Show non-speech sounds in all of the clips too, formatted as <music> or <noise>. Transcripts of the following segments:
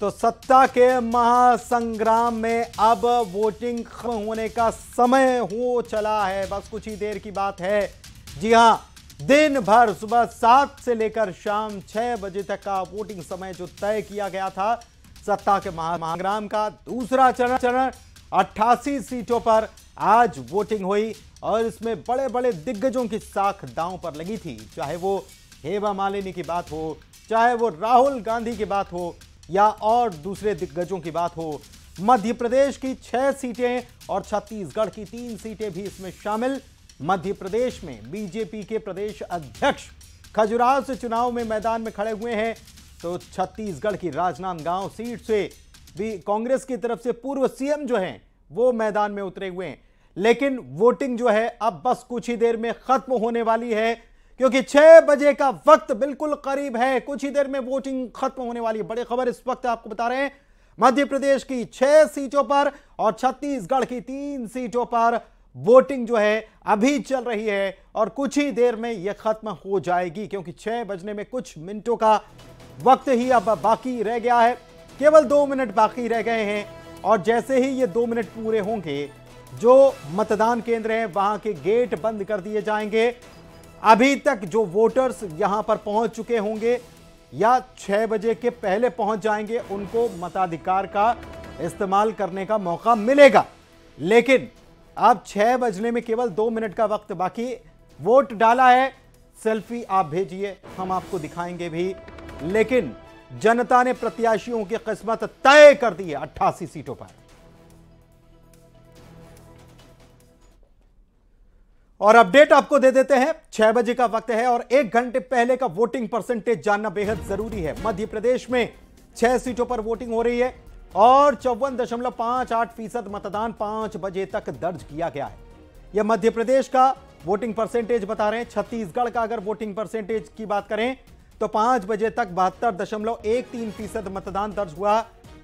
तो सत्ता के महासंग्राम में अब वोटिंग खत्म होने का समय हो चला है बस कुछ ही देर की बात है जी हां दिन भर सुबह सात से लेकर शाम छह बजे तक का वोटिंग समय जो तय किया गया था सत्ता के महासंग्राम का दूसरा चरण चरण अट्ठासी सीटों पर आज वोटिंग हुई और इसमें बड़े बड़े दिग्गजों की साख दांव पर लगी थी चाहे वो हेमा मालिनी की बात हो चाहे वो राहुल गांधी की बात हो या और दूसरे दिग्गजों की बात हो मध्य प्रदेश की छह सीटें और छत्तीसगढ़ की तीन सीटें भी इसमें शामिल मध्य प्रदेश में बीजेपी के प्रदेश अध्यक्ष खजुराहो से चुनाव में मैदान में खड़े हुए हैं तो छत्तीसगढ़ की राजनांदगांव सीट से भी कांग्रेस की तरफ से पूर्व सीएम जो हैं वो मैदान में उतरे हुए हैं लेकिन वोटिंग जो है अब बस कुछ ही देर में खत्म होने वाली है क्योंकि छह बजे का वक्त बिल्कुल करीब है कुछ ही देर में वोटिंग खत्म होने वाली है बड़ी खबर इस वक्त आपको बता रहे हैं मध्य प्रदेश की छह सीटों पर और छत्तीसगढ़ की तीन सीटों पर वोटिंग जो है अभी चल रही है और कुछ ही देर में यह खत्म हो जाएगी क्योंकि छह बजने में कुछ मिनटों का वक्त ही अब बाकी रह गया है केवल दो मिनट बाकी रह गए हैं और जैसे ही ये दो मिनट पूरे होंगे जो मतदान केंद्र हैं वहां के गेट बंद कर दिए जाएंगे अभी तक जो वोटर्स यहां पर पहुंच चुके होंगे या छह बजे के पहले पहुंच जाएंगे उनको मताधिकार का इस्तेमाल करने का मौका मिलेगा लेकिन अब छह बजने में केवल दो मिनट का वक्त बाकी वोट डाला है सेल्फी आप भेजिए हम आपको दिखाएंगे भी लेकिन जनता ने प्रत्याशियों की किस्मत तय कर दी है अट्ठासी सीटों पर और अपडेट आपको दे देते हैं छह बजे का वक्त है और एक घंटे पहले का वोटिंग परसेंटेज जानना बेहद जरूरी है मध्य प्रदेश में छह सीटों पर वोटिंग हो रही है और चौवन दशमलव पांच आठ फीसद मतदान पांच बजे तक दर्ज किया गया है यह मध्य प्रदेश का वोटिंग परसेंटेज बता रहे हैं छत्तीसगढ़ का अगर वोटिंग परसेंटेज की बात करें तो पांच बजे तक बहत्तर दशमलव एक तीन फीसद मतदान दर्ज हुआ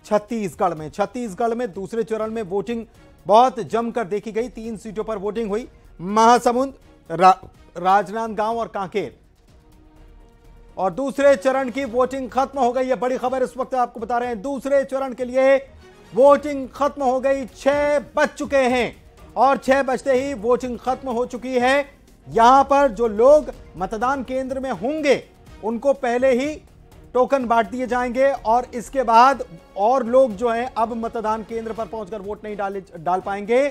छत्तीसगढ़ में छत्तीसगढ़ में दूसरे चरण में वोटिंग बहुत जमकर देखी गई तीन सीटों पर वोटिंग हुई महासमुंद रा, राजनांदगांव और कांकेर और दूसरे चरण की वोटिंग खत्म हो गई है बड़ी खबर इस वक्त आपको बता रहे हैं दूसरे चरण के लिए वोटिंग खत्म हो गई छह बज चुके हैं और छह बजते ही वोटिंग खत्म हो चुकी है यहां पर जो लोग मतदान केंद्र में होंगे उनको पहले ही टोकन बांट दिए जाएंगे और इसके बाद और लोग जो हैं अब मतदान केंद्र पर पहुंचकर वोट नहीं डाले डाल पाएंगे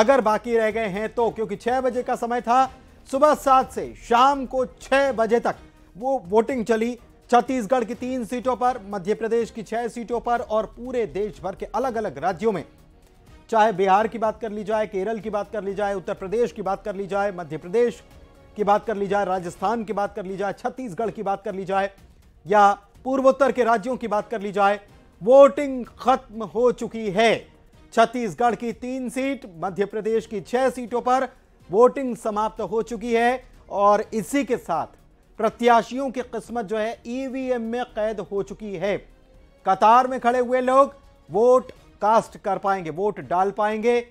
अगर बाकी रह गए हैं तो क्योंकि छह बजे का समय था सुबह सात से शाम को छह बजे तक वो वोटिंग चली छत्तीसगढ़ की तीन सीटों पर मध्य प्रदेश की छह सीटों पर और पूरे देश भर के अलग अलग राज्यों में चाहे बिहार की बात कर ली जाए केरल की बात कर ली जाए उत्तर प्रदेश की बात कर ली जाए मध्य प्रदेश की बात कर ली जाए राजस्थान की बात कर ली जाए छत्तीसगढ़ की बात कर ली जाए या पूर्वोत्तर के राज्यों की बात कर ली जाए वोटिंग खत्म हो चुकी है छत्तीसगढ़ की तीन सीट मध्य प्रदेश की छह सीटों पर वोटिंग समाप्त हो चुकी है और इसी के साथ प्रत्याशियों की किस्मत जो है ईवीएम में कैद हो चुकी है कतार में खड़े हुए लोग वोट कास्ट कर पाएंगे वोट डाल पाएंगे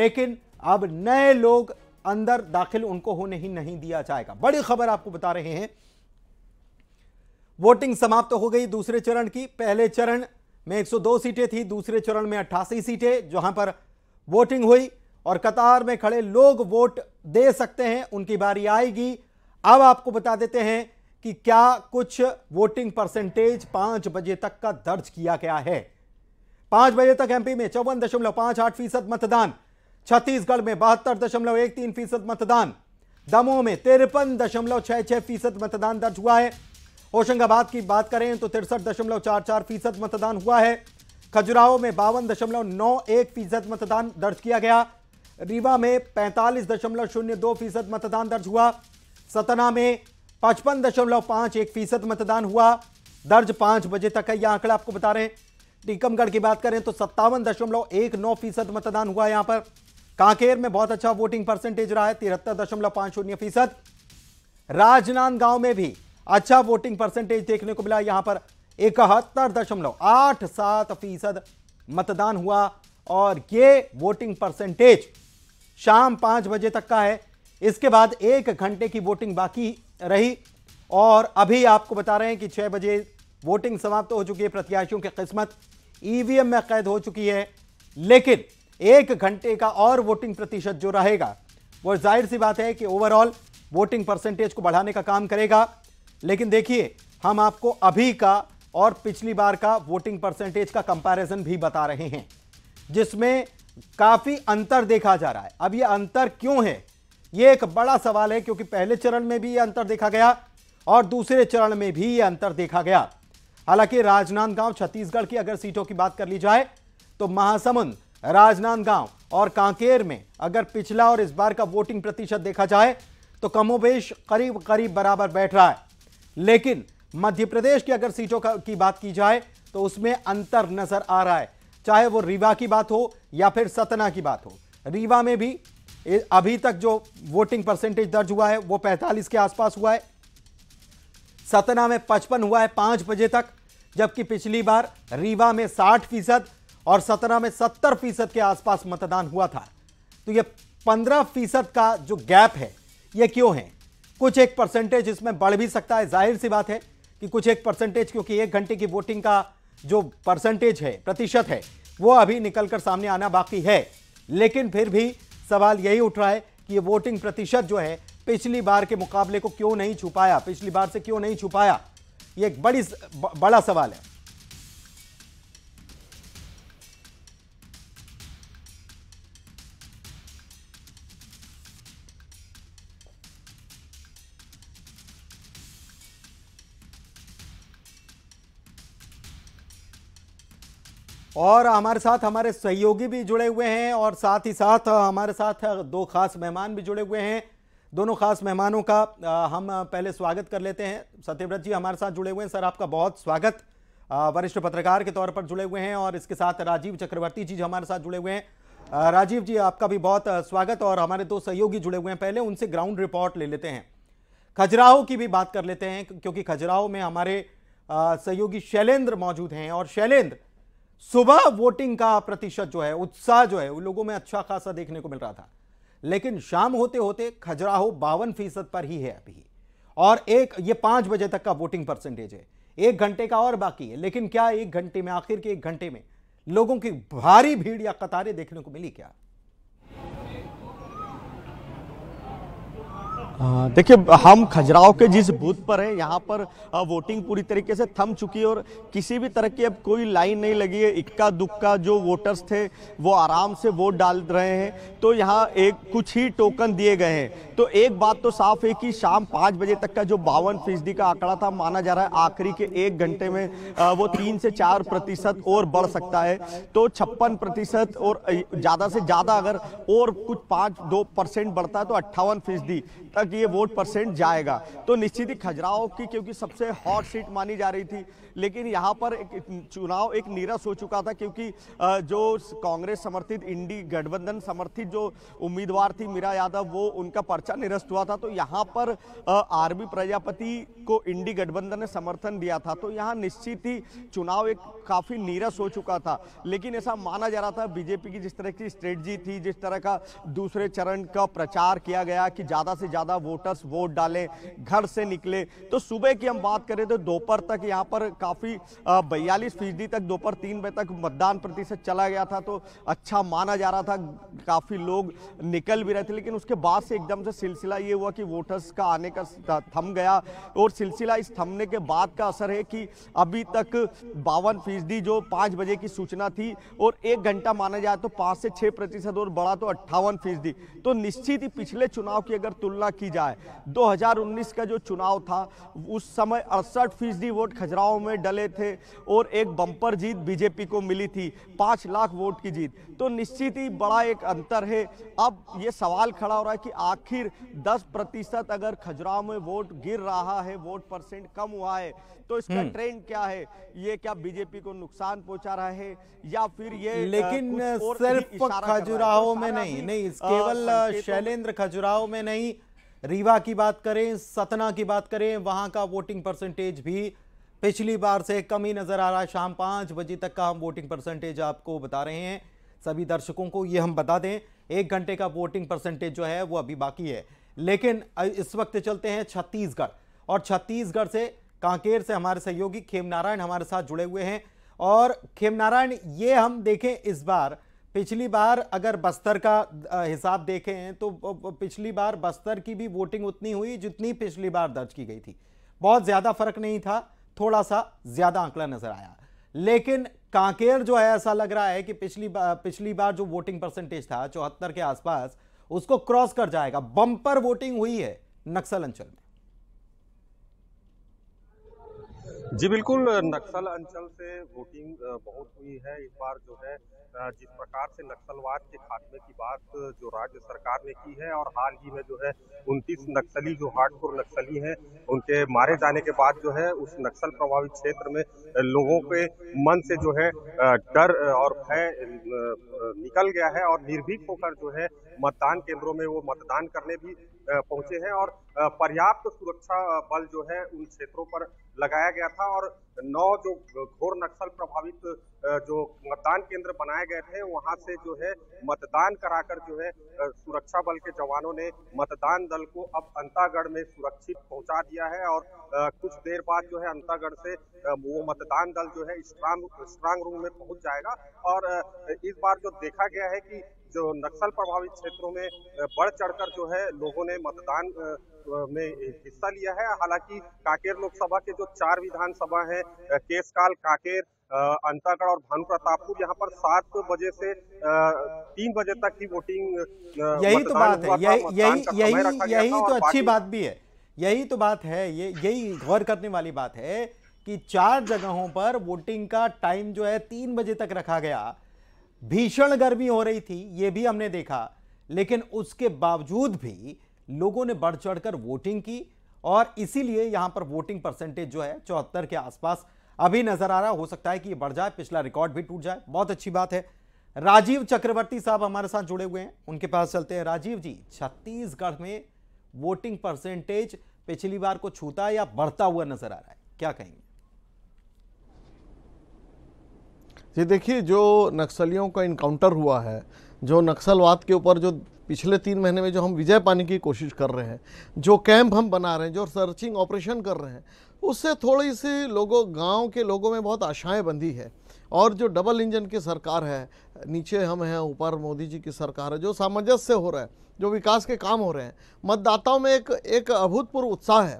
लेकिन अब नए लोग अंदर दाखिल उनको होने ही नहीं दिया जाएगा बड़ी खबर आपको बता रहे हैं वोटिंग समाप्त तो हो गई दूसरे चरण की पहले चरण में 102 सीटें थी दूसरे चरण में 88 सीटें जहां पर वोटिंग हुई और कतार में खड़े लोग वोट दे सकते हैं उनकी बारी आएगी अब आपको बता देते हैं कि क्या कुछ वोटिंग परसेंटेज पांच बजे तक का दर्ज किया गया है पांच बजे तक एमपी में चौवन दशमलव पांच आठ फीसद मतदान छत्तीसगढ़ में बहत्तर दशमलव एक तीन फीसद मतदान दमोह में तिरपन दशमलव छह छह फीसद मतदान दर्ज हुआ है होशंगाबाद की बात करें तो तिरसठ दशमलव चार चार फीसद मतदान हुआ है खजुराहो में बावन दशमलव नौ एक फीसद मतदान दर्ज किया गया रीवा में पैंतालीस दशमलव शून्य दो फीसद मतदान दर्ज हुआ सतना में पचपन दशमलव पांच एक फीसद मतदान हुआ दर्ज पांच बजे तक का यह आंकड़ा आपको बता रहे हैं टीकमगढ़ की बात करें तो सत्तावन दशमलव एक नौ फीसद मतदान हुआ यहाँ पर कांकेर में बहुत अच्छा वोटिंग परसेंटेज रहा है तिहत्तर दशमलव पांच शून्य फीसद राजनांदगांव में भी अच्छा वोटिंग परसेंटेज देखने को मिला यहां पर इकहत्तर दशमलव आठ सात फीसद मतदान हुआ और ये वोटिंग परसेंटेज शाम पांच बजे तक का है इसके बाद एक घंटे की वोटिंग बाकी रही और अभी आपको बता रहे हैं कि छह बजे वोटिंग समाप्त तो हो चुकी है प्रत्याशियों की किस्मत ईवीएम e में कैद हो चुकी है लेकिन एक घंटे का और वोटिंग प्रतिशत जो रहेगा वो जाहिर सी बात है कि ओवरऑल वोटिंग परसेंटेज को बढ़ाने का काम करेगा लेकिन देखिए हम आपको अभी का और पिछली बार का वोटिंग परसेंटेज का कंपैरिजन भी बता रहे हैं जिसमें काफ़ी अंतर देखा जा रहा है अब ये अंतर क्यों है ये एक बड़ा सवाल है क्योंकि पहले चरण में भी ये अंतर देखा गया और दूसरे चरण में भी ये अंतर देखा गया हालांकि राजनांदगांव छत्तीसगढ़ की अगर सीटों की बात कर ली जाए तो महासमुंद राजनांदगांव और कांकेर में अगर पिछला और इस बार का वोटिंग प्रतिशत देखा जाए तो कमोबेश करीब करीब बराबर बैठ रहा है लेकिन मध्य प्रदेश की अगर सीटों का, की बात की जाए तो उसमें अंतर नजर आ रहा है चाहे वो रीवा की बात हो या फिर सतना की बात हो रीवा में भी अभी तक जो वोटिंग परसेंटेज दर्ज हुआ है वो 45 के आसपास हुआ है सतना में 55 हुआ है पांच बजे तक जबकि पिछली बार रीवा में 60 फीसद और सतना में 70 फीसद के आसपास मतदान हुआ था तो ये 15 फीसद का जो गैप है ये क्यों है कुछ एक परसेंटेज इसमें बढ़ भी सकता है जाहिर सी बात है कि कुछ एक परसेंटेज क्योंकि एक घंटे की वोटिंग का जो परसेंटेज है प्रतिशत है वो अभी निकलकर सामने आना बाकी है लेकिन फिर भी सवाल यही उठ रहा है कि ये वोटिंग प्रतिशत जो है पिछली बार के मुकाबले को क्यों नहीं छुपाया पिछली बार से क्यों नहीं छुपाया ये एक बड़ी बड़ा सवाल है और हमारे साथ हमारे सहयोगी भी जुड़े हुए हैं और साथ ही साथ हमारे साथ दो खास मेहमान भी जुड़े हुए हैं दोनों खास मेहमानों का हम पहले स्वागत कर लेते हैं सत्यव्रत जी हमारे साथ जुड़े हुए हैं सर आपका बहुत स्वागत वरिष्ठ पत्रकार के तौर पर जुड़े हुए हैं और इसके साथ राजीव चक्रवर्ती जी हमारे साथ जुड़े हुए हैं राजीव जी आपका भी बहुत स्वागत और हमारे दो सहयोगी जुड़े हुए हैं पहले उनसे ग्राउंड रिपोर्ट ले लेते हैं खजुराहो की भी बात कर लेते हैं क्योंकि खजुराहो में हमारे सहयोगी शैलेंद्र मौजूद हैं और शैलेंद्र सुबह वोटिंग का प्रतिशत जो है उत्साह जो है उन लोगों में अच्छा खासा देखने को मिल रहा था लेकिन शाम होते होते खजुराहो बावन फीसद पर ही है अभी और एक ये पांच बजे तक का वोटिंग परसेंटेज है एक घंटे का और बाकी है लेकिन क्या एक घंटे में आखिर के एक घंटे में लोगों की भारी भीड़ या कतारें देखने को मिली क्या देखिए हम खजुराहो के जिस बूथ पर हैं यहाँ पर वोटिंग पूरी तरीके से थम चुकी है और किसी भी तरह की अब कोई लाइन नहीं लगी है इक्का दुक्का जो वोटर्स थे वो आराम से वोट डाल रहे हैं तो यहाँ एक कुछ ही टोकन दिए गए हैं तो एक बात तो साफ है कि शाम पाँच बजे तक का जो बावन फीसदी का आंकड़ा था माना जा रहा है आखिरी के एक घंटे में वो तीन से चार प्रतिशत और बढ़ सकता है तो छप्पन प्रतिशत और ज़्यादा से ज़्यादा अगर और कुछ पाँच दो परसेंट बढ़ता है तो अट्ठावन फीसदी तक क्योंकि ये वोट परसेंट जाएगा तो निश्चित ही खजुराहो की क्योंकि सबसे हॉट सीट मानी जा रही थी लेकिन यहाँ पर एक चुनाव एक नीरस हो चुका था क्योंकि जो कांग्रेस समर्थित इंडी गठबंधन समर्थित जो उम्मीदवार थी मीरा यादव वो उनका पर्चा निरस्त हुआ था तो यहाँ पर आरबी प्रजापति को इंडी गठबंधन ने समर्थन दिया था तो यहाँ निश्चित ही चुनाव एक काफ़ी नीरस हो चुका था लेकिन ऐसा माना जा रहा था बीजेपी की जिस तरह की स्ट्रेटजी थी जिस तरह का दूसरे चरण का प्रचार किया गया कि ज़्यादा से ज़्यादा वोटर्स वोट डाले घर से निकले तो सुबह की हम बात करें तो दोपहर तक यहाँ पर काफ़ी बयालीस फीसदी तक दोपहर तीन बजे तक मतदान प्रतिशत चला गया था तो अच्छा माना जा रहा था काफ़ी लोग निकल भी रहे थे लेकिन उसके बाद से एकदम से सिलसिला ये हुआ कि वोटर्स का आने का थम गया और सिलसिला इस थमने के बाद का असर है कि अभी तक बावन फीसदी जो पाँच बजे की सूचना थी और एक घंटा माना जाए तो पाँच से छः प्रतिशत और बड़ा तो अट्ठावन फीसदी तो निश्चित ही पिछले चुनाव की अगर तुलना की की जाए 2019 का जो चुनाव था उस समय अड़सठ फीसदी वोट खजुराहो में डले थे और एक बम्पर जीत बीजेपी को मिली थी पाँच लाख वोट की जीत तो निश्चित ही बड़ा एक अंतर है अब ये सवाल खड़ा हो रहा है कि आखिर 10 प्रतिशत अगर खजुराहो में वोट गिर रहा है वोट परसेंट कम हुआ है तो इसका हम्म। ट्रेंड क्या है ये क्या बीजेपी को नुकसान पहुंचा रहा है या फिर ये लेकिन सिर्फ खजुराहो तो में नहीं नहीं केवल शैलेंद्र खजुराहो में नहीं रीवा की बात करें सतना की बात करें वहाँ का वोटिंग परसेंटेज भी पिछली बार से कम ही नज़र आ रहा है शाम पाँच बजे तक का हम वोटिंग परसेंटेज आपको बता रहे हैं सभी दर्शकों को ये हम बता दें एक घंटे का वोटिंग परसेंटेज जो है वो अभी बाकी है लेकिन इस वक्त चलते हैं छत्तीसगढ़ और छत्तीसगढ़ से कांकेर से हमारे सहयोगी खेम नारायण हमारे साथ जुड़े हुए हैं और खेम नारायण ये हम देखें इस बार पिछली बार अगर बस्तर का हिसाब देखें तो पिछली बार बस्तर की भी वोटिंग उतनी हुई जितनी पिछली बार दर्ज की गई थी बहुत ज़्यादा फर्क नहीं था थोड़ा सा ज़्यादा आंकड़ा नज़र आया लेकिन कांकेर जो है ऐसा लग रहा है कि पिछली बार पिछली बार जो वोटिंग परसेंटेज था चौहत्तर के आसपास उसको क्रॉस कर जाएगा बम्पर वोटिंग हुई है नक्सल अंचल में जी बिल्कुल नक्सल अंचल से वोटिंग बहुत हुई है इस बार जो है जिस प्रकार से नक्सलवाद के खात्मे की बात जो राज्य सरकार ने की है और हाल ही में जो है उनतीस नक्सली जो हार्डपुर नक्सली हैं उनके मारे जाने के बाद जो है उस नक्सल प्रभावित क्षेत्र में लोगों के मन से जो है डर और भय निकल गया है और निर्भीक होकर जो है मतदान केंद्रों में वो मतदान करने भी पहुंचे हैं और पर्याप्त सुरक्षा बल जो है उन क्षेत्रों पर लगाया गया था और नौ जो घोर नक्सल प्रभावित जो मतदान केंद्र बनाए गए थे वहां से जो है मतदान कराकर जो है सुरक्षा बल के जवानों ने मतदान दल को अब अंतागढ़ में सुरक्षित पहुंचा दिया है और कुछ देर बाद जो है अंतागढ़ से वो मतदान दल जो है स्ट्रांग स्ट्रांग रूम में पहुंच जाएगा और इस बार जो देखा गया है कि जो नक्सल प्रभावित क्षेत्रों में बढ़ चढ़कर जो है लोगों ने मतदान में हिस्सा लिया है हालांकि कांकेर लोकसभा के जो चार विधानसभा हैं केसकाल कांकेर अंतागढ़ और भानु प्रतापपुर यहाँ पर सात बजे से तीन बजे तक की वोटिंग यही तो बात है यही यही यही तो अच्छी बात भी है यही तो बात है ये यही गौर करने वाली बात है कि चार जगहों पर वोटिंग का टाइम जो है तीन बजे तक रखा गया भीषण गर्मी हो रही थी ये भी हमने देखा लेकिन उसके बावजूद भी लोगों ने बढ़ चढ़कर वोटिंग की और इसीलिए यहां पर वोटिंग परसेंटेज जो है चौहत्तर के आसपास अभी नजर आ रहा हो सकता है कि ये बढ़ जाए पिछला रिकॉर्ड भी टूट जाए बहुत अच्छी बात है राजीव चक्रवर्ती साहब हमारे साथ जुड़े हुए हैं उनके पास चलते हैं राजीव जी छत्तीसगढ़ में वोटिंग परसेंटेज पिछली बार को छूता या बढ़ता हुआ नजर आ रहा है क्या कहेंगे जी देखिए जो नक्सलियों का इनकाउंटर हुआ है जो नक्सलवाद के ऊपर जो पिछले तीन महीने में जो हम विजय पाने की कोशिश कर रहे हैं जो कैंप हम बना रहे हैं जो सर्चिंग ऑपरेशन कर रहे हैं उससे थोड़ी सी लोगों गांव के लोगों में बहुत आशाएं बंधी है और जो डबल इंजन की सरकार है नीचे हम हैं ऊपर मोदी जी की सरकार है जो सामंजस्य हो रहा है जो विकास के काम हो रहे हैं मतदाताओं में एक एक अभूतपूर्व उत्साह है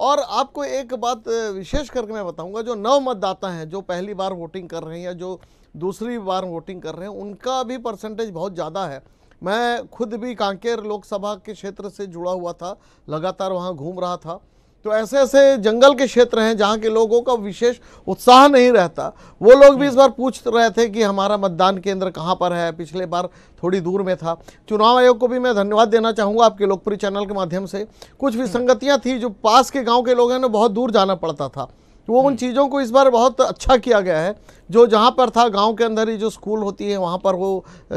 और आपको एक बात विशेष करके मैं बताऊंगा जो नव मतदाता हैं जो पहली बार वोटिंग कर रहे हैं या जो दूसरी बार वोटिंग कर रहे हैं उनका भी परसेंटेज बहुत ज़्यादा है मैं खुद भी कांकेर लोकसभा के क्षेत्र से जुड़ा हुआ था लगातार वहाँ घूम रहा था तो ऐसे ऐसे जंगल के क्षेत्र हैं जहाँ के लोगों का विशेष उत्साह नहीं रहता वो लोग भी इस बार पूछ रहे थे कि हमारा मतदान केंद्र कहाँ पर है पिछले बार थोड़ी दूर में था चुनाव आयोग को भी मैं धन्यवाद देना चाहूँगा आपके लोकप्रिय चैनल के माध्यम से कुछ विसंगतियाँ थी जो पास के गाँव के लोग हैं बहुत दूर जाना पड़ता था वो उन चीज़ों को इस बार बहुत अच्छा किया गया है जो जहाँ पर था गाँव के अंदर ही जो स्कूल होती है वहाँ पर वो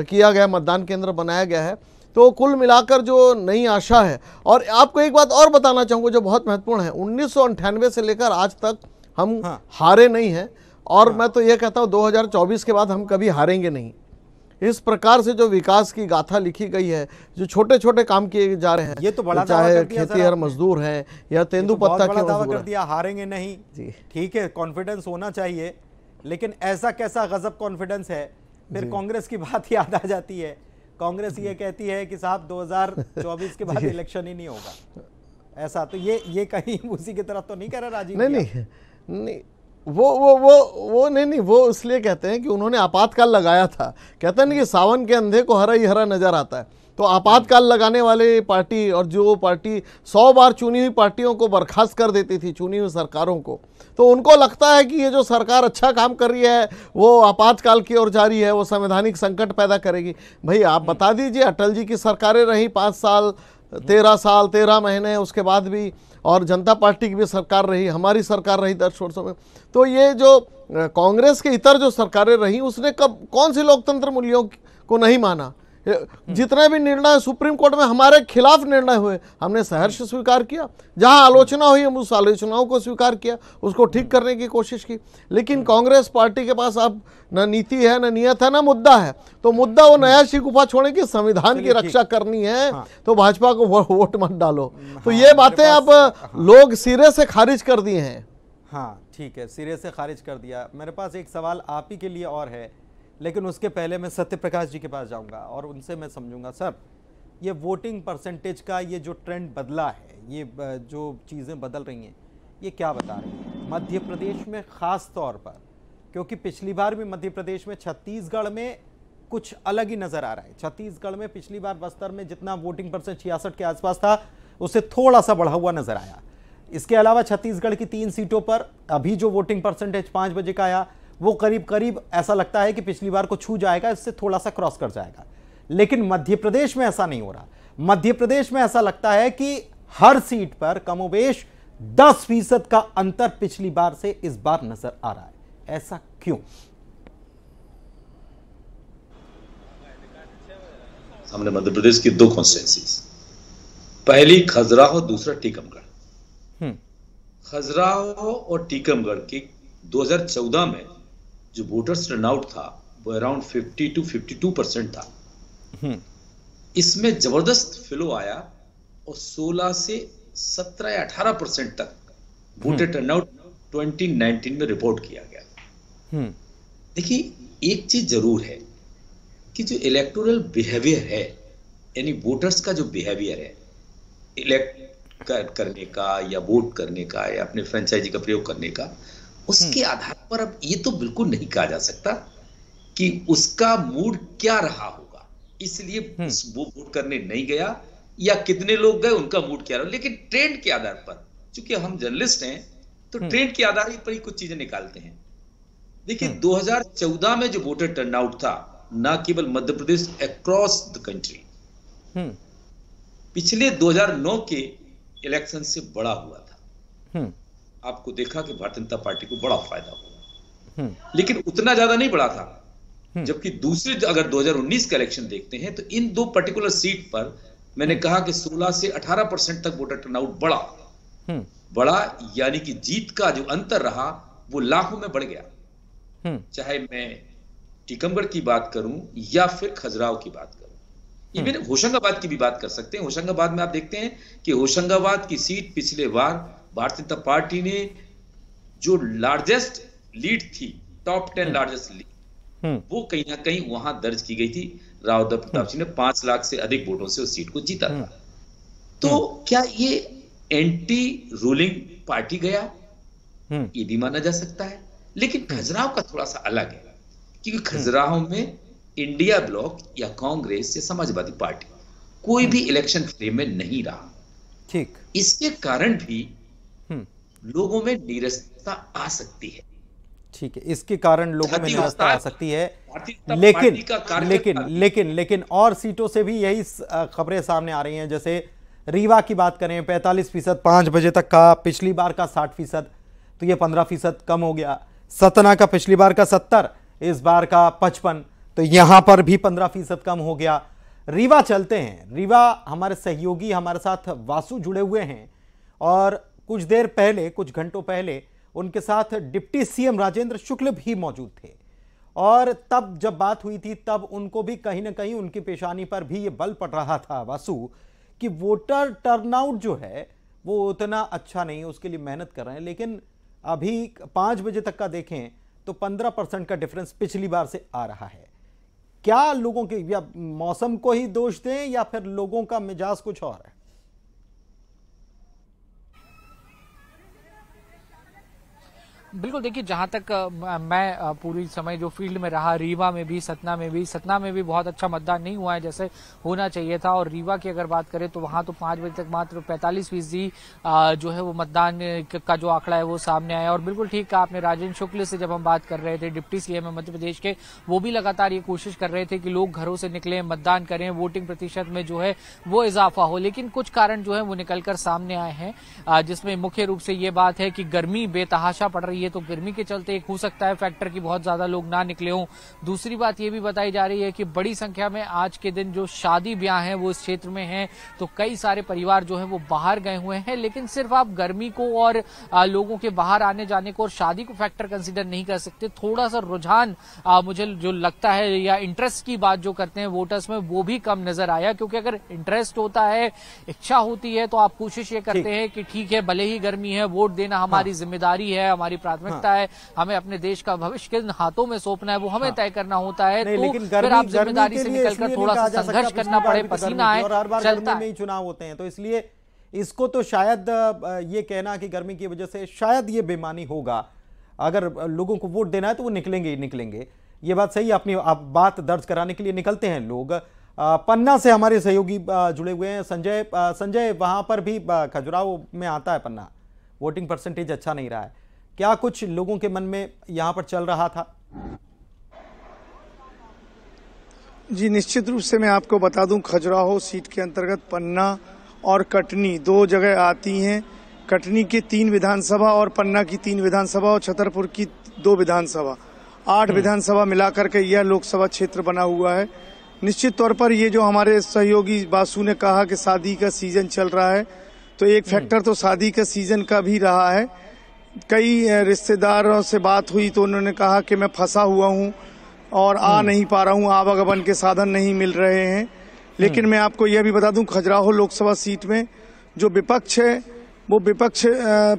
किया गया मतदान केंद्र बनाया गया है तो कुल मिलाकर जो नई आशा है और आपको एक बात और बताना चाहूंगा जो बहुत महत्वपूर्ण है उन्नीस से लेकर आज तक हम हाँ। हारे नहीं हैं और हाँ। मैं तो ये कहता हूँ 2024 के बाद हम कभी हारेंगे नहीं इस प्रकार से जो विकास की गाथा लिखी गई है जो छोटे छोटे काम किए जा रहे हैं ये तो बड़ा चाहे खेती हर मजदूर है या तेंदू तो के दावा कर दिया हारेंगे नहीं जी ठीक है कॉन्फिडेंस होना चाहिए लेकिन ऐसा कैसा गजब कॉन्फिडेंस है फिर कांग्रेस की बात याद आ जाती है कांग्रेस ये कहती है कि साहब 2024 के बाद इलेक्शन ही नहीं होगा ऐसा तो ये ये कहीं <laughs> उसी की तरफ तो नहीं कह रहा राजीव नहीं नहीं नहीं वो वो वो वो नहीं नहीं वो इसलिए कहते हैं कि उन्होंने आपातकाल लगाया था कहते हैं ना कि सावन के अंधे को हरा ही हरा नजर आता है तो आपातकाल लगाने वाले पार्टी और जो पार्टी सौ बार चुनी हुई पार्टियों को बर्खास्त कर देती थी चुनी हुई सरकारों को तो उनको लगता है कि ये जो सरकार अच्छा काम कर रही है वो आपातकाल की ओर जारी है वो संवैधानिक संकट पैदा करेगी भाई आप हम्म। बता दीजिए अटल जी की सरकारें रही पाँच साल तेरह साल तेरह महीने उसके बाद भी और जनता पार्टी की भी सरकार रही हमारी सरकार रही दस वर्षों में तो ये जो कांग्रेस के इतर जो सरकारें रही उसने कब कौन सी लोकतंत्र मूल्यों को नहीं माना जितने भी निर्णय सुप्रीम कोर्ट में हमारे खिलाफ निर्णय हुए हमने सहर्ष स्वीकार किया जहां आलोचना हुई हम उस आलोचनाओं को स्वीकार किया उसको ठीक करने की कोशिश की लेकिन कांग्रेस पार्टी के पास अब न नीति है न नियत है न मुद्दा है तो मुद्दा वो नया सी गुफा छोड़े कि संविधान की रक्षा करनी है हाँ। तो भाजपा को वो, वोट मत डालो हाँ, तो ये बातें अब हाँ। लोग सिरे से खारिज कर दिए हैं हाँ ठीक है सिरे से खारिज कर दिया मेरे पास एक सवाल आप ही के लिए और है लेकिन उसके पहले मैं सत्य प्रकाश जी के पास जाऊंगा और उनसे मैं समझूंगा सर ये वोटिंग परसेंटेज का ये जो ट्रेंड बदला है ये जो चीज़ें बदल रही हैं ये क्या बता रही हैं मध्य प्रदेश में ख़ास तौर पर क्योंकि पिछली बार भी मध्य प्रदेश में छत्तीसगढ़ में कुछ अलग ही नज़र आ रहा है छत्तीसगढ़ में पिछली बार बस्तर में जितना वोटिंग परसेंट छियासठ के आसपास था उससे थोड़ा सा बढ़ा हुआ नज़र आया इसके अलावा छत्तीसगढ़ की तीन सीटों पर अभी जो वोटिंग परसेंटेज पाँच बजे का आया वो करीब करीब ऐसा लगता है कि पिछली बार को छू जाएगा इससे थोड़ा सा क्रॉस कर जाएगा लेकिन मध्य प्रदेश में ऐसा नहीं हो रहा मध्य प्रदेश में ऐसा लगता है कि हर सीट पर कमोबेश दस फीसद का अंतर पिछली बार से इस बार नजर आ रहा है ऐसा क्यों हमने मध्य प्रदेश की दो कॉन्स्टिट्यूंसीज पहली खजुराह दूसरा टीकमगढ़ हम्म। खजुराहो और टीकमगढ़ की 2014 में जो वोटर्स टर्नआउट था वो अराउंड 50 टू 52 परसेंट था हम्म। इसमें जबरदस्त फ्लो आया और 16 से 17 या 18 परसेंट तक वोटर टर्नआउट 2019 में रिपोर्ट किया गया हम्म। देखिए एक चीज जरूर है कि जो इलेक्टोरल बिहेवियर है यानी वोटर्स का जो बिहेवियर है इलेक्ट करने का या वोट करने का या अपने फ्रेंचाइजी का प्रयोग करने का उसके हम्म। आधार पर अब ये तो बिल्कुल नहीं कहा जा सकता कि उसका मूड क्या रहा होगा इसलिए हम्म। वो वोट करने नहीं गया या कितने लोग गए उनका मूड क्या रहा लेकिन ट्रेंड के आधार पर चूंकि हम जर्नलिस्ट हैं तो ट्रेंड हम्म। के आधार पर ही कुछ चीजें निकालते हैं देखिए 2014 में जो वोटर टर्नआउट था ना केवल Madhya Pradesh across the country पिछले 2009 के इलेक्शन से बड़ा हुआ था आपको देखा कि भारतीय जनता पार्टी को बड़ा फायदा हुआ हम्म। लेकिन उतना ज्यादा नहीं बढ़ा था हम्म। जबकि दूसरे अगर 2019 का इलेक्शन देखते हैं तो इन दो पर्टिकुलर सीट पर मैंने हम्म। कहा कि 16 से 18 परसेंट तक वोटर टर्नआउट बढ़ा बढ़ा यानी कि जीत का जो अंतर रहा वो लाखों में बढ़ गया चाहे मैं टीकमगढ़ की बात करूं या फिर खजुराव की बात करूं इवन होशंगाबाद की भी बात कर सकते हैं होशंगाबाद में आप देखते हैं कि होशंगाबाद की सीट पिछले बार भारतीय जनता पार्टी ने जो लार्जेस्ट लीड थी टॉप टेन लार्जेस्ट लीड वो कहीं ना कहीं वहां दर्ज की गई थी रावदा प्रताप सिंह ने पांच लाख से अधिक वोटों से उस सीट को जीता था हम्म। तो हम्म। क्या ये एंटी रूलिंग पार्टी गया हम्म। ये भी माना जा सकता है लेकिन खजुराहो का थोड़ा सा अलग है क्योंकि खजुराहो में इंडिया ब्लॉक या कांग्रेस या समाजवादी पार्टी कोई भी इलेक्शन फ्रेम में नहीं रहा ठीक इसके कारण भी लोगों में नीरसता आ सकती है ठीक है इसके कारण लोगों में नीरसता आ सकती है लेकिन लेकिन लेकिन लेकिन और सीटों से भी यही खबरें सामने आ रही हैं जैसे रीवा की बात करें 45 फीसद पांच बजे तक का पिछली बार का 60 फीसद तो ये 15 फीसद कम हो गया सतना का पिछली बार का 70 इस बार का 55 तो यहां पर भी 15 फीसद कम हो गया रीवा चलते हैं रीवा हमारे सहयोगी हमारे साथ वासु जुड़े हुए हैं और कुछ देर पहले कुछ घंटों पहले उनके साथ डिप्टी सीएम राजेंद्र शुक्ल भी मौजूद थे और तब जब बात हुई थी तब उनको भी कहीं ना कहीं उनकी पेशानी पर भी ये बल पड़ रहा था वासु कि वोटर टर्नआउट जो है वो उतना अच्छा नहीं है उसके लिए मेहनत कर रहे हैं लेकिन अभी पाँच बजे तक का देखें तो पंद्रह परसेंट का डिफरेंस पिछली बार से आ रहा है क्या लोगों के या मौसम को ही दोष दें या फिर लोगों का मिजाज कुछ और है बिल्कुल देखिए जहां तक मैं पूरी समय जो फील्ड में रहा रीवा में भी सतना में भी सतना में भी बहुत अच्छा मतदान नहीं हुआ है जैसे होना चाहिए था और रीवा की अगर बात करें तो वहां तो पांच बजे तक मात्र पैंतालीस फीसदी जो है वो मतदान का जो आंकड़ा है वो सामने आया और बिल्कुल ठीक कहा आपने राजेंद्र शुक्ल से जब हम बात कर रहे थे डिप्टी सीएम है मध्य प्रदेश के वो भी लगातार ये कोशिश कर रहे थे कि लोग घरों से निकले मतदान करें वोटिंग प्रतिशत में जो है वो इजाफा हो लेकिन कुछ कारण जो है वो निकलकर सामने आए हैं जिसमें मुख्य रूप से ये बात है कि गर्मी बेतहाशा पड़ रही है है तो गर्मी के चलते एक हो सकता है फैक्टर की बहुत ज्यादा लोग ना निकले हों दूसरी बात ये भी बताई जा रही है कि बड़ी संख्या में आज के दिन जो शादी ब्याह है वो इस क्षेत्र में है तो कई सारे परिवार जो है वो बाहर गए हुए हैं लेकिन सिर्फ आप गर्मी को और लोगों के बाहर आने जाने को और शादी को फैक्टर कंसिडर नहीं कर सकते थोड़ा सा रुझान मुझे जो लगता है या इंटरेस्ट की बात जो करते हैं वोटर्स में वो भी कम नजर आया क्योंकि अगर इंटरेस्ट होता है इच्छा होती है तो आप कोशिश ये करते हैं कि ठीक है भले ही गर्मी है वोट देना हमारी हाँ। जिम्मेदारी है हमारी प्राथमिकता प्राथमिकता हाँ। है हमें अपने देश का भविष्य किन हाथों में सौंपना है वो हमें हाँ। तय करना होता है तो लेकिन फिर आप जिम्मेदारी से निकलकर थोड़ा सा संघर्ष करना पड़े पसीना है चलता है चुनाव होते हैं तो इसलिए इसको तो शायद ये कहना कि गर्मी की वजह से शायद ये बेमानी होगा अगर लोगों को वोट देना है तो वो निकलेंगे ही निकलेंगे ये बात सही है अपनी आप बात दर्ज कराने के लिए निकलते हैं लोग पन्ना से हमारे सहयोगी जुड़े हुए हैं संजय संजय वहाँ पर भी खजुराहो में आता है पन्ना वोटिंग परसेंटेज अच्छा नहीं रहा है क्या कुछ लोगों के मन में यहाँ पर चल रहा था जी निश्चित रूप से मैं आपको बता दूं खजुराहो सीट के अंतर्गत पन्ना और कटनी दो जगह आती हैं कटनी के तीन विधानसभा और पन्ना की तीन विधानसभा और छतरपुर की दो विधानसभा आठ हम्म। विधानसभा मिलाकर के यह लोकसभा क्षेत्र बना हुआ है निश्चित तौर पर ये जो हमारे सहयोगी बासु ने कहा कि शादी का सीजन चल रहा है तो एक हम्म। फैक्टर तो शादी का सीजन का भी रहा है कई रिश्तेदारों से बात हुई तो उन्होंने कहा कि मैं फंसा हुआ हूँ और आ हम्म। नहीं पा रहा हूँ आवागमन के साधन नहीं मिल रहे हैं लेकिन हम्म। मैं आपको यह भी बता दूं खजुराहो लोकसभा सीट में जो विपक्ष है वो विपक्ष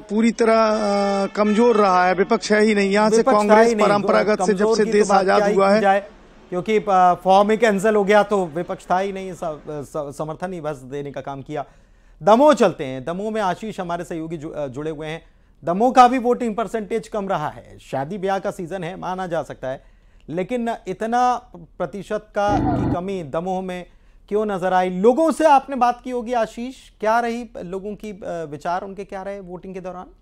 पूरी तरह कमजोर रहा है विपक्ष है ही नहीं यहाँ से कांग्रेस परंपरागत से जब से तो देश आजाद हुआ है क्योंकि फॉर्म ही कैंसिल हो गया तो विपक्ष था ही नहीं समर्थन ही बस देने का काम किया दमोह चलते हैं दमोह में आशीष हमारे सहयोगी जुड़े हुए हैं दमोह का भी वोटिंग परसेंटेज कम रहा है शादी ब्याह का सीजन है माना जा सकता है लेकिन इतना प्रतिशत का की कमी दमोह में क्यों नजर आई लोगों से आपने बात की होगी आशीष क्या रही लोगों की विचार उनके क्या रहे वोटिंग के दौरान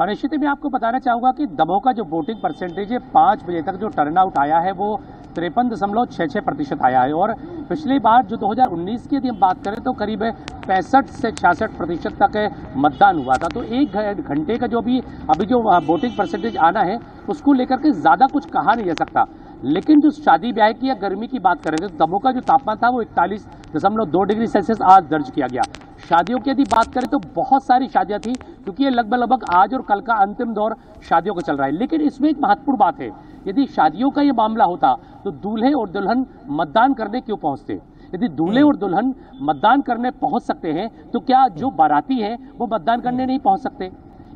और निश्चित मैं आपको बताना चाहूंगा कि दमोह का जो वोटिंग परसेंटेज है पाँच बजे तक जो टर्न आउट आया है वो तिरपन दशमलव छः छः प्रतिशत आया है और पिछली बार जो 2019 की यदि हम बात करें तो करीब पैंसठ से छियासठ प्रतिशत तक मतदान हुआ था तो एक घंटे का जो भी अभी जो वोटिंग परसेंटेज आना है उसको लेकर के ज़्यादा कुछ कहा नहीं जा सकता लेकिन जो शादी ब्याह की या गर्मी की बात करें तो दमों का जो तापमान था वो इकतालीस दशमलव दो डिग्री सेल्सियस आज दर्ज किया गया शादियों की यदि बात करें तो बहुत सारी शादियां थी क्योंकि ये लगभग लगभग आज और कल का अंतिम दौर शादियों का चल रहा है लेकिन इसमें एक महत्वपूर्ण बात है यदि शादियों का ये मामला होता तो दूल्हे और दुल्हन मतदान करने क्यों पहुंचते यदि दूल्हे और दुल्हन मतदान करने पहुंच सकते हैं तो क्या जो बाराती हैं वो मतदान करने नहीं पहुंच सकते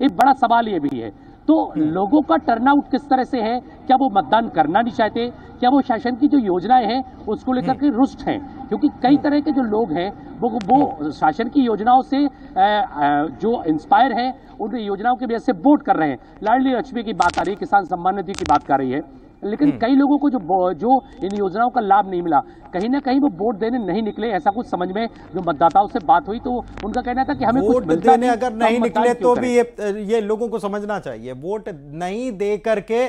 एक बड़ा सवाल ये भी है तो हम्म। लोगों का टर्नआउट किस तरह से है क्या वो मतदान करना नहीं चाहते क्या वो शासन की जो योजनाएं हैं उसको लेकर हम्म। के रुष्ट हैं क्योंकि कई हम्म। तरह के जो लोग हैं वो वो शासन की योजनाओं से जो इंस्पायर हैं उन योजनाओं की वजह से वोट कर रहे हैं लाडली लक्ष्मी की बात आ रही है किसान सम्मान निधि की बात कर रही है लेकिन हम्म। कई लोगों को जो जो इन योजनाओं का लाभ नहीं मिला कहीं ना कहीं वो वोट देने नहीं निकले ऐसा कुछ समझ में जो मतदाताओं से बात हुई तो उनका कहना था कि हमें वोट देने अगर नहीं निकले तो भी ये ये लोगों को समझना चाहिए वोट नहीं दे करके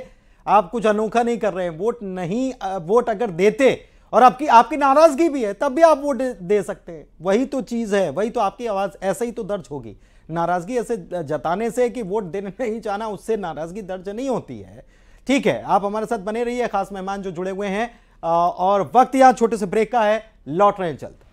आप कुछ अनोखा नहीं कर रहे हैं वोट नहीं वोट अगर देते और आपकी आपकी नाराजगी भी है तब भी आप वोट दे सकते हैं वही तो चीज़ है वही तो आपकी आवाज़ ऐसे ही तो दर्ज होगी नाराज़गी ऐसे जताने से कि वोट देने नहीं जाना उससे नाराज़गी दर्ज नहीं होती है ठीक है आप हमारे साथ बने रहिए खास मेहमान जो जुड़े हुए हैं और वक्त यहाँ छोटे से ब्रेक का है लौट रहे हैं चलते